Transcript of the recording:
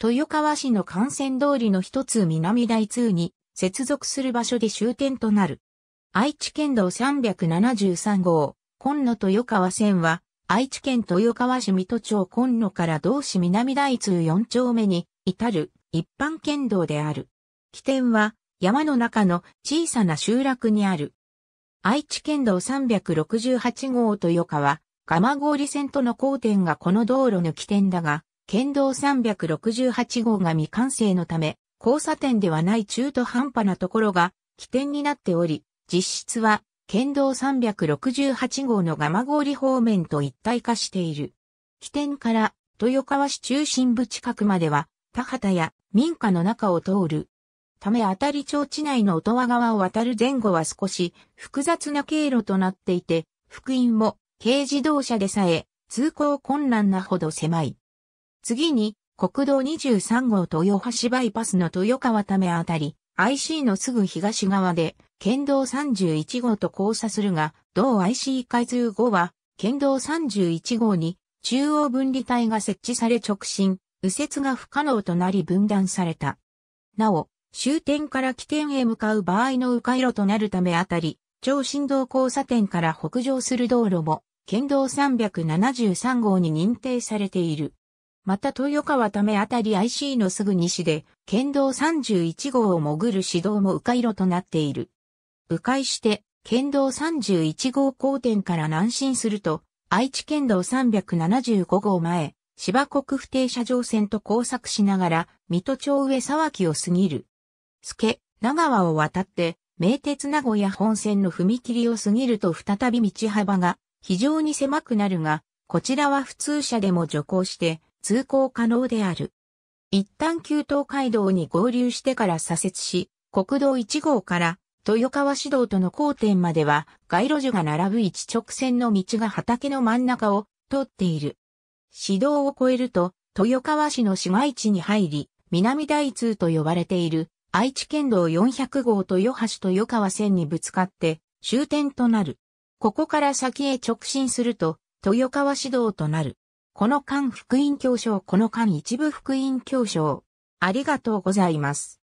豊川市の幹線通りの一つ南台通に接続する場所で終点となる。愛知県道373号、今野豊川線は、愛知県豊川市水戸町今野から同市南台通4丁目に至る一般県道である。起点は山の中の小さな集落にある。愛知県道368号豊川、蒲郡線との交点がこの道路の起点だが、県道368号が未完成のため、交差点ではない中途半端なところが起点になっており、実質は県道368号の蒲郡方面と一体化している。起点から豊川市中心部近くまでは田畑や民家の中を通る。ため当たり町地内の音羽川を渡る前後は少し複雑な経路となっていて、福音も軽自動車でさえ通行困難なほど狭い。次に、国道23号豊橋バイパスの豊川ためあたり、IC のすぐ東側で、県道31号と交差するが、同 IC 開通後は、県道31号に、中央分離帯が設置され直進、右折が不可能となり分断された。なお、終点から起点へ向かう場合の迂回路となるためあたり、超振動交差点から北上する道路も、県道373号に認定されている。また豊川ためあたり IC のすぐ西で、県道31号を潜る市道も迂回路となっている。迂回して、県道31号交点から南進すると、愛知県道375号前、芝国不定車場線と交錯しながら、水戸町上沢木を過ぎる。助、長川を渡って、名鉄名古屋本線の踏切を過ぎると再び道幅が非常に狭くなるが、こちらは普通車でも徐行して、通行可能である。一旦旧東海道に合流してから左折し、国道1号から豊川市道との交点までは街路樹が並ぶ一直線の道が畑の真ん中を通っている。市道を越えると豊川市の市街地に入り、南大通と呼ばれている愛知県道400号と豊橋豊川線にぶつかって終点となる。ここから先へ直進すると豊川市道となる。この間福音教章この間一部福音教章。ありがとうございます。